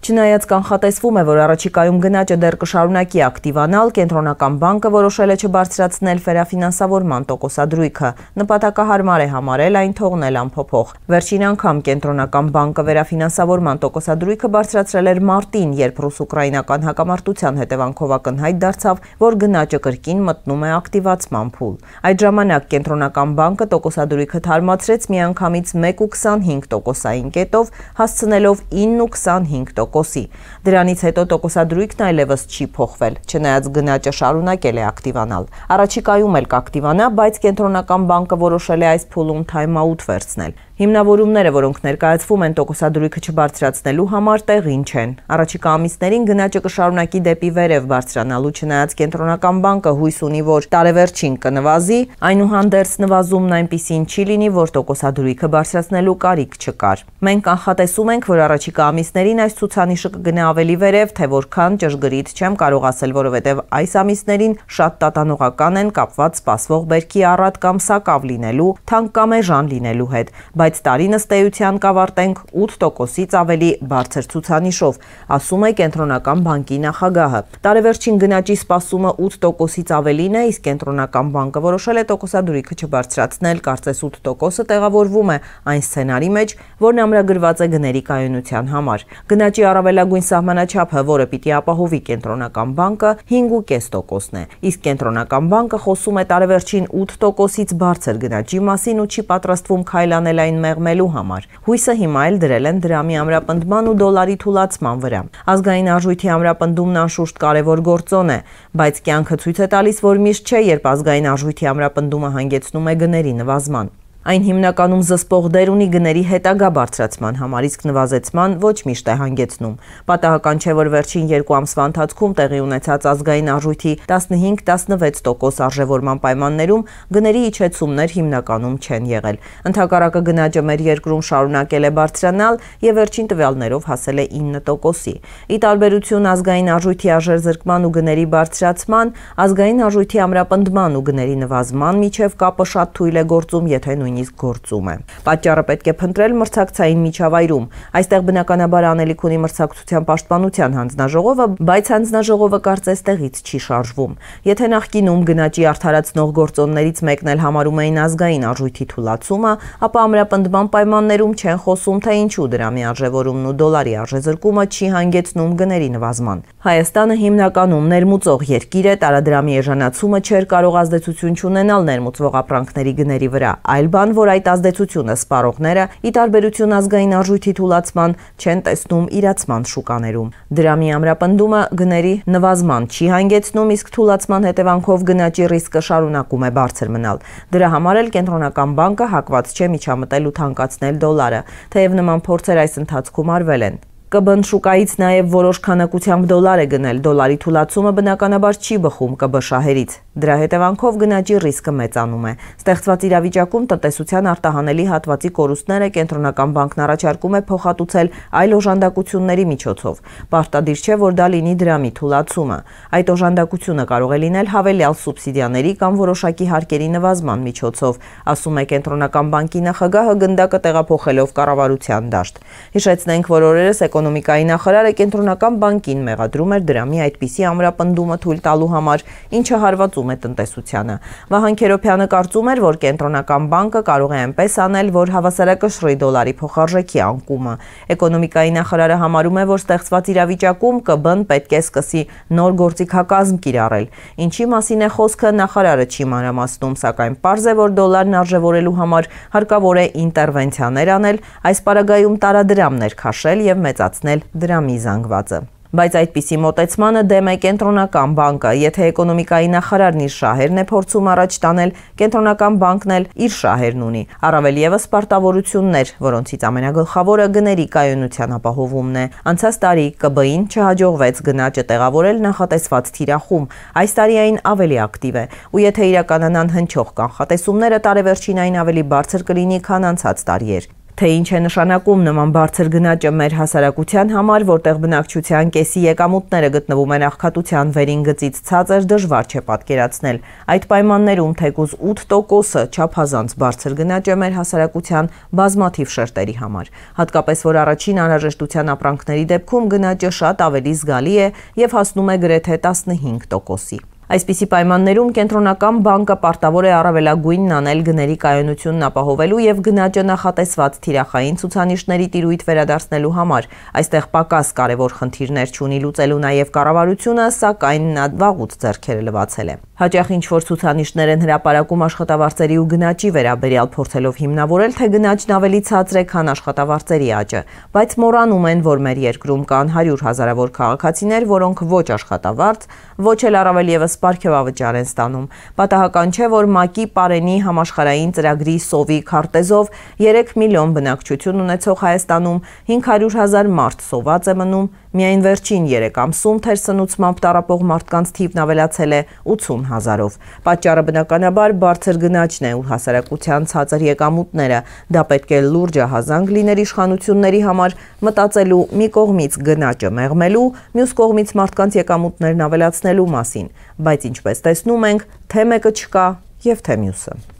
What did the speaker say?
Չնայած կանխատեսվում է, որ առաջիկայում գնաճը դեռ կշարունակի ակտիվանալ, կենտրոնական բանկը որոշել է չբարձրացնել ֆերաֆինանսավորման տոկոսադրույքը։ Նպատակահարմար է համարել այն թողնել ամփոփող։ Վերջին անգամ կենտրոնական բանկը վերաֆինանսավորման տոկոսադրույքը բարձրացրել էր մարտին, երբ ռուս-ուկրաինական հակամարտության հետևանքով ակնհայտ դարձավ, որ գնաճը կրկին մտնում է ակտիվացման փուլ։ Այդ ժամանակ կենտրոնական բանկը տոկոսադրույքը թարմացրեց միանգամից 1.25 տոկոսային կետով, հասցնելով 9.25 տոկոսի։ Դրանից հետո տոկոսադրույքն այլևս չի փոխվել, չնայած գնաճը շարունակել է ակտիվանալ։ Առաջիկայում էլ կակտիվանա, բայց կենտրոնական բանկը որոշել է այս փուլում թայմաուտ վերցնել։ Հիմնավորումները, որոնք ներկայացվում են տոկոսադրույքը չբարձրացնելու համար, տեղին չեն։ Առաջիկա ամիսներին գնաճը կշարունակի դեպի վերև բարձրանալու, չնայած կենտրոնական բանկը հույս ունի, որ տարեվերջին կնվազի, այնուհանդերձ նվազումն այնպիսին չի լինի, որ տոկոսադրույքը բարձրացնելու կարիք չկար։ Մենք կանխատեսում ենք, որ առաջիկա ամիսներին այս ցուցանիշը կգնա ավելի վերև, թե որքան ճշգրիտ չեմ կարող ասել, որովհետև այս ամիսներին շատ տատանողական են կապված սպասվող բերքի առատ կամ սակավ լինելու, թանկ կամ էժան լինելու հետ, բայց բայց տարին ըստ էության կավարտենք 8%-ից ավելի բարձր ցուցանիշով, ասում է Կենտրոնական բանկի նախագահը։ Տարեվերջին գնաճի սպասումը 8%-ից ավելին է, իսկ Կենտրոնական բանկը որոշել է տոկոսադրույքը չբարձրացնել, կարծես 8%-ը տեղավորվում է այն սցենարի մեջ, որն ամրագրված է գների կայունության համար։ Գնաճի առավելագույն սահմանաչափը, որը պիտի ապահովի Կենտրոնական բանկը, 5.5%-ն է, իսկ Կենտրոնական բանկը խոսում է տարեվերջին 8%-ից բարձր գնաճի մասին ու չի պատրաստվում քայլանել այն գումարին մեղմելու համար։ Հույսը հիմա էլ դրել են դրամի ամրապնդման ու դոլարի թուլացման վրա։ Ազգային արժույթի ամրապնդումն անշուշտ կարևոր գործոն է, բայց կյանքը ցույց է տալիս, որ միշտ չէ, երբ ազգային արժույթի ամրապնդումը հանգեցնում է գների նվազման։ Այն հիմնականում զսպող դեր ունի գների հետագա բարձրացման համար, իսկ նվազեցման ոչ միշտ է հանգեցնում։ Պատահական չէ, որ վերջին երկու ամսվա ընթացքում տեղի ունեցած ազգային արժույթի 15-16% արժևորման պայմաններում գների իջեցումներ հիմնականում չեն եղել։ Ընթակարակը գնաճը մեր երկրում շարունակել է բարձրանալ եւ վերջին տվյալներով հասել է 9%-ի։ Ի տարբերություն ազգային արժույթի արժերզրկման ու գների բարձրացման, ազգային արժույթի ամրապնդման ու գների նվազման միջև կապը շատ թույլ է գործում, եթե նույն նույնիսկ գործում է։ Պատճառը պետք է փնտրել մրցակցային միջավայրում։ Այստեղ բնականաբար անելիք ունի մրցակցության պաշտպանության հանձնաժողովը, բայց հանձնաժողովը կարծես տեղից չի շարժվում։ Եթե նախկինում գնաճի արդարացնող գործոններից մեկն էլ համարում էին ազգային արժույթի թուլացումը, ապա ամրապնդման պայմաններում չեն խոսում, թե ինչու դրամի արժևորումն ու դոլարի արժեզրկումը չի հանգեցնում գների նվազման։ Հայաստանը հիմնականում ներմուծող երկիր է, տարադրամի էժանացումը չէր կարող ազդեցություն չունենալ ներմուծվող ապրանքների գների վրա, այլ բան, որ այդ ազդեցությունը սպառողները ի տարբերություն ազգային արժույթի թուլացման չեն տեսնում իրացման շուկաներում։ Դրամի ամրապնդումը գների նվազման չի հանգեցնում, իսկ թուլացման հետևանքով գնաճի ռիսկը շարունակում է բարձր մնալ։ Դրա համար էլ կենտրոնական բանկը հակված չէ միջամտել ու թանկացնել դոլարը, թեև նման փորձեր այս ընթացքում արվել են։ ԿԲ-ն շուկայից նաև որոշ քանակությամբ դոլար է գնել, դոլարի թուլացումը բնականաբար չի բխում ԿԲ շահերից։ Դրա հետևանքով գնաճի ռիսկը մեծանում է։ Ստեղծված իրավիճակում տնտեսության արտահանելի հատվածի կորուստները կենտրոնական բանկն առաջարկում է փոխհատուցել այլ օժանդակությունների միջոցով։ Պարտադիր չէ, որ դա լինի դրամի թուլացումը։ Այդ օժանդակությունը կարող է լինել հավելյալ սուբսիդիաների կամ որոշակի հարկերի նվազման միջոցով, ասում է կենտրոնական բանկի նախագահը գնդակը տեղափոխելով կառավարության դաշտ։ Հիշեցնենք, որ օրերս էկոնոմիկ Էկոնոմիկայի նախարարը կենտրոնական բանկին մեղադրում էր դրամի այդպիսի ամրապնդումը թույլ տալու համար, ինչը հարվածում է տնտեսությանը։ Վահան Քերոբյանը կարծում էր, որ կենտրոնական բանկը կարող է այնպես անել, որ հավասարակշռի դոլարի փոխարժեքի անկումը։ Էկոնոմիկայի նախարարը համարում է, որ ստեղծված իրավիճակում ԿԲ-ն պետք է սկսի նոր գործիքակազմ կիրառել։ Ինչի մասին է խոսքը նախարարը չի մանրամասնում, սակայն պարզ է, որ դոլարն արժևորելու համար հարկավոր է ինտերվենցիաներ անել, այս պարագայում տարադրամներ քաշել եւ մեծացնել վերացնել դրամի զանգվածը։ Բայց այդպիսի մոտեցմանը դեմ է կենտրոնական բանկը, եթե էկոնոմիկայի նախարարն իր շահերն է փորձում առաջ տանել, կենտրոնական բանկն էլ իր շահերն ունի։ Առավել ևս պարտավորություններ, որոնցից ամենագլխավորը գների կայունության ապահովումն է։ Անցած տարի ԿԲ-ին չհաջողվեց գնաճը տեղավորել նախատեսված թիրախում, այս տարի այն ավելի ակտիվ է, ու եթե իրականանան հնչող կանխատեսումները տարեվերջին այն ավելի բարձր կլինի, քան անցած տարի էր թե ինչ է նշանակում նման բարձր գնաճը մեր հասարակության համար, որտեղ բնակչության կեսի եկամուտները գտնվում են աղքատության վերին գծից ցածր դժվար չէ պատկերացնել։ Այդ պայմաններում թեկուզ 8%-ը չափազանց բարձր գնաճ է մեր հասարակության բազմաթիվ շերտերի համար։ Հատկապես որ առաջին անհրաժեշտության ապրանքների դեպքում գնաճը շատ ավելի զգալի է եւ հասնում է գրեթե 15%-ի։ Այսպիսի պայմաններում կենտրոնական բանկը պարտավոր է առավելագույնն անել գների կայունությունն ապահովելու եւ գնաճը նախատեսված թիրախային ցուցանիշների տիրույթ վերադարձնելու համար։ Այստեղ պակաս կարևոր խնդիրներ չունի լուծելու նաեւ կառավարությունը, սակայն նա վաղուց ձեռքերը լվացել է։ Հաճախ ինչ-որ ցուցանիշներ են հրապարակում աշխատավարձերի ու գնաճի վերաբերյալ փորձելով հիմնավորել, թե գնաճն ավելի ցածր է, քան աշխատավարձերի աճը, բայց մոռանում են, որ մեր երկրում կան 100 հազարավոր քաղաքացիներ, որոնք ոչ աշխատավարձ, ոչ էլ առավել ևս պարգևավճար են ստանում։ Պատահական չէ, որ ՄԱԿ-ի Պարենի համաշխարհային ծրագրի սովի քարտեզով 3 միլիոն բնակչություն ունեցող Հայաստանում 500 հազար մարդ սոված է մնում, միայն վերջին 3 ամսում թերսնուցմամբ տարապող մարդկանց թիվն ավելացել է 80 հազարով։ Պատճառը բնականաբար բարձր գնաճն է ու հասարակության ցածր եկամուտները։ Դա պետք է լուրջ ահազանգ լիներ իշխանությունների համար մտածելու մի կողմից գնաճը մեղմելու, մյուս կողմից մարդկանց եկամուտներն ավելացնելու մասին, բայց ինչպես տեսնում ենք, թե մեկը չկա եւ թե մյուսը։